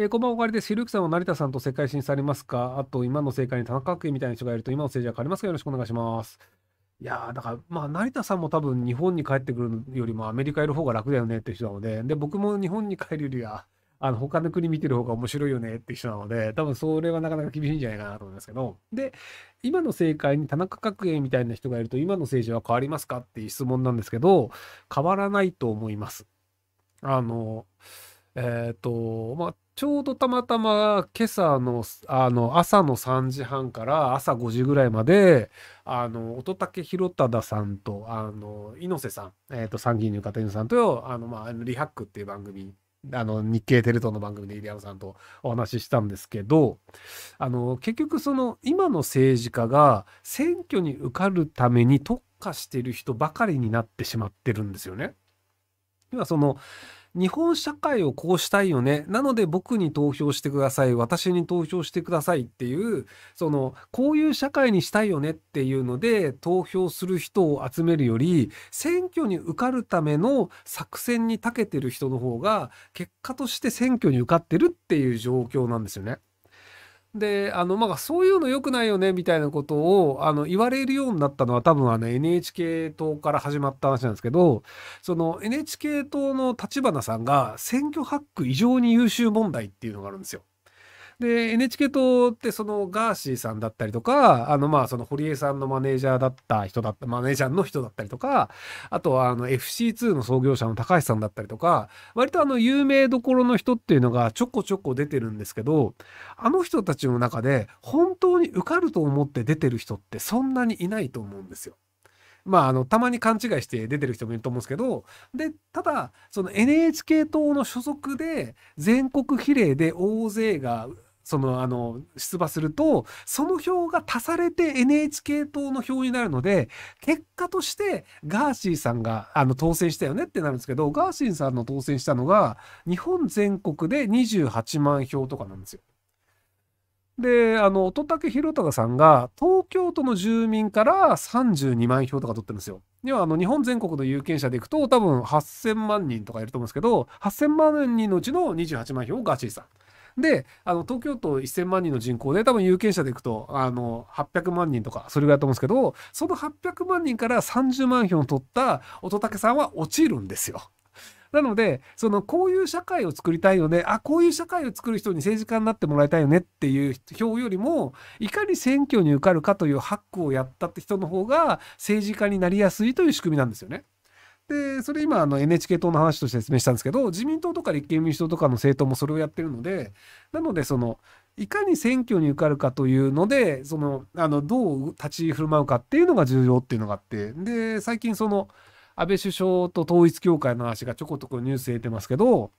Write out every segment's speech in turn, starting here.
えー、こんばんは、おかわりです。ひるゆきさんは成田さんと世界進出されますかあと、今の政界に田中角栄みたいな人がいると、今の政治は変わりますかよろしくお願いします。いやー、だから、まあ、成田さんも多分日本に帰ってくるよりもアメリカいる方が楽だよねって人なので、で、僕も日本に帰るよりは、あの、他の国見てる方が面白いよねって人なので、多分それはなかなか厳しいんじゃないかなと思いますけど、で、今の政界に田中角栄みたいな人がいると、今の政治は変わりますかっていう質問なんですけど、変わらないと思います。あの、えっ、ー、と、まあ、ちょうどたまたま今朝のあの朝の3時半から朝5時ぐらいまであの乙武宏忠さんとあの猪瀬さん、えーと、参議院の方猪さんとあの、まあ、リハックっていう番組あの日経テレ東の番組で入山さんとお話ししたんですけどあの結局その今の政治家が選挙に受かるために特化してる人ばかりになってしまってるんですよね。その日本社会をこうしたいよねなので僕に投票してください私に投票してくださいっていうそのこういう社会にしたいよねっていうので投票する人を集めるより選挙に受かるための作戦に長けてる人の方が結果として選挙に受かってるっていう状況なんですよね。であのまあそういうの良くないよねみたいなことをあの言われるようになったのは多分あの NHK 党から始まった話なんですけどその NHK 党の立花さんが選挙ハック異常に優秀問題っていうのがあるんですよ。で、NHK 党ってそのガーシーさんだったりとか、あのまあその堀江さんのマネージャーだった人だった、マネージャーの人だったりとか、あとはあの FC2 の創業者の高橋さんだったりとか、割とあの有名どころの人っていうのがちょこちょこ出てるんですけど、あの人たちの中で本当に受かると思って出てる人ってそんなにいないと思うんですよ。まあ、あの、たまに勘違いして出てる人もいると思うんですけど、で、ただ、その NHK 党の所属で、全国比例で大勢がそのあの出馬するとその票が足されて NHK 党の票になるので結果としてガーシーさんがあの当選したよねってなるんですけどガーシーさんの当選したのが日本全国で28万票とかなんですよ。であの乙武宏忠さんが東京都の住民から32万票とか取ってるんですよ。要はあの日本全国の有権者でいくと多分8,000万人とかいると思うんですけど8,000万人のうちの28万票をガーシーさん。であの東京都1,000万人の人口で多分有権者でいくとあの800万人とかそれぐらいだと思うんですけどその800万人から30万票を取った乙武さんは落ちるんですよ。なので、その、こういう社会を作りたいよね。あ、こういう社会を作る人に政治家になってもらいたいよねっていう票よりも、いかに選挙に受かるかというハックをやったって人の方が政治家になりやすいという仕組みなんですよね。でそれ今あの NHK 党の話として説明したんですけど自民党とか立憲民主党とかの政党もそれをやってるのでなのでそのいかに選挙に受かるかというのでそのあのどう立ち振る舞うかっていうのが重要っていうのがあってで最近その安倍首相と統一教会の話がちょこちょこニュース出てますけど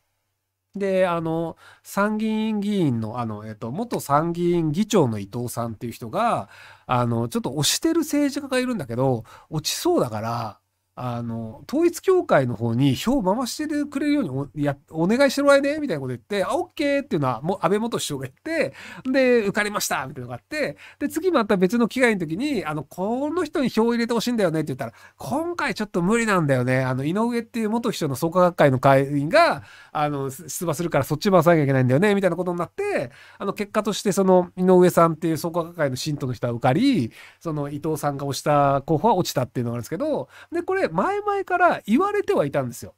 であの参議院議員のあの、えっと、元参議院議長の伊藤さんっていう人があのちょっと推してる政治家がいるんだけど落ちそうだからあの、統一教会の方に票を回してくれるようにおやお願いしてもらえねみたいなこと言って、あ、OK っていうのは、もう安倍元首相が言って、で、受かりましたみたいなのがあって、で、次また別の機会の時に、あの、この人に票を入れてほしいんだよねって言ったら、今回ちょっと無理なんだよね。あの、井上っていう元秘書の創価学会の会員が、あの、出馬するからそっち回さなきゃいけないんだよね、みたいなことになって、あの、結果としてその、井上さんっていう創価学会の信徒の人は受かり、その、伊藤さんが推した候補は落ちたっていうのがあるんですけど、で、これ、前々から言われてはいたんですよ。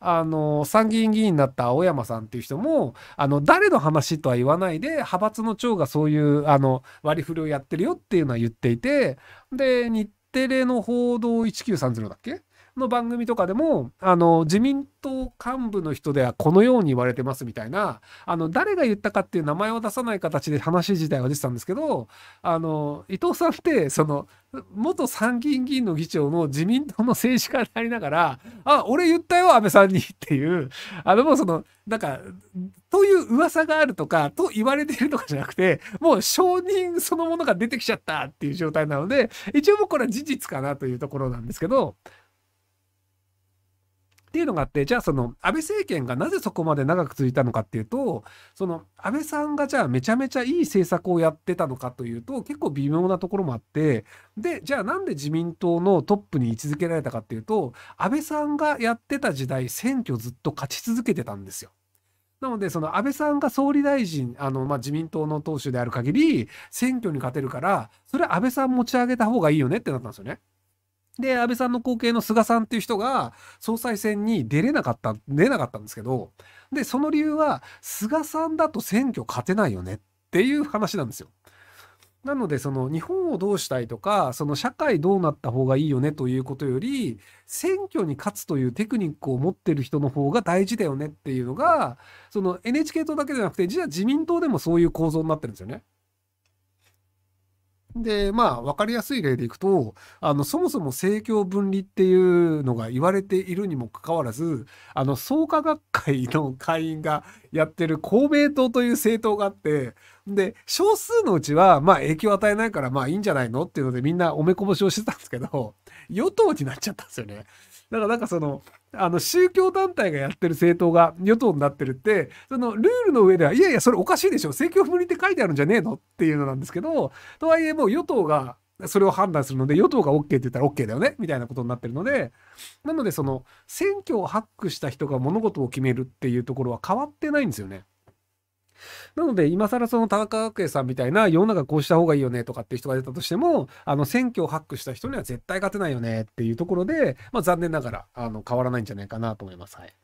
あの、参議院議員になった青山さんっていう人も、あの、誰の話とは言わないで、派閥の長がそういう、あの、割り振りをやってるよっていうのは言っていて、で、日テレの報道1930だっけの番組とかでも、あの、自民党幹部の人ではこのように言われてますみたいな、あの、誰が言ったかっていう名前を出さない形で話自体は出てたんですけど、あの、伊藤さんって、その、元参議院議員の議長の自民党の政治家でありながら、あ、俺言ったよ、安倍さんにっていう、あの、もうその、なんか、という噂があるとか、と言われているとかじゃなくて、もう承認そのものが出てきちゃったっていう状態なので、一応もうこれは事実かなというところなんですけど、っていうのがあって、じゃあその安倍政権がなぜそこまで長く続いたのかっていうと、その安倍さんがじゃあめちゃめちゃいい政策をやってたのかというと、結構微妙なところもあって、で、じゃあなんで自民党のトップに位置づけられたかっていうと、安倍さんがやってた時代、選挙ずっと勝ち続けてたんですよ。なので、その安倍さんが総理大臣、あの、まあ、自民党の党首である限り、選挙に勝てるから、それは安倍さん持ち上げた方がいいよねってなったんですよね。で、安倍さんの後継の菅さんっていう人が総裁選に出れなかった、出なかったんですけど、で、その理由は、菅さんだと選挙勝てないよねっていう話なんですよ。なので、その日本をどうしたいとか、その社会どうなった方がいいよねということより、選挙に勝つというテクニックを持ってる人の方が大事だよねっていうのが、その NHK 党だけじゃなくて、実は自民党でもそういう構造になってるんですよね。で、まあ、わかりやすい例でいくと、あの、そもそも政教分離っていうのが言われているにもかかわらず、あの、創価学会の会員がやってる公明党という政党があって、で、少数のうちは、まあ、影響を与えないから、まあ、いいんじゃないのっていうので、みんなおめこぼしをしてたんですけど、与党になっちゃったんですよね。だから、なんかその、あの宗教団体がやってる政党が与党になってるってそのルールの上ではいやいやそれおかしいでしょ政教不倫って書いてあるんじゃねえのっていうのなんですけどとはいえもう与党がそれを判断するので与党が OK って言ったら OK だよねみたいなことになってるのでなのでその選挙をハックした人が物事を決めるっていうところは変わってないんですよね。なので、今更その田中角栄さんみたいな、世の中こうした方がいいよねとかっていう人が出たとしても、あの、選挙をハックした人には絶対勝てないよねっていうところで、まあ、残念ながら、あの、変わらないんじゃないかなと思います。はい。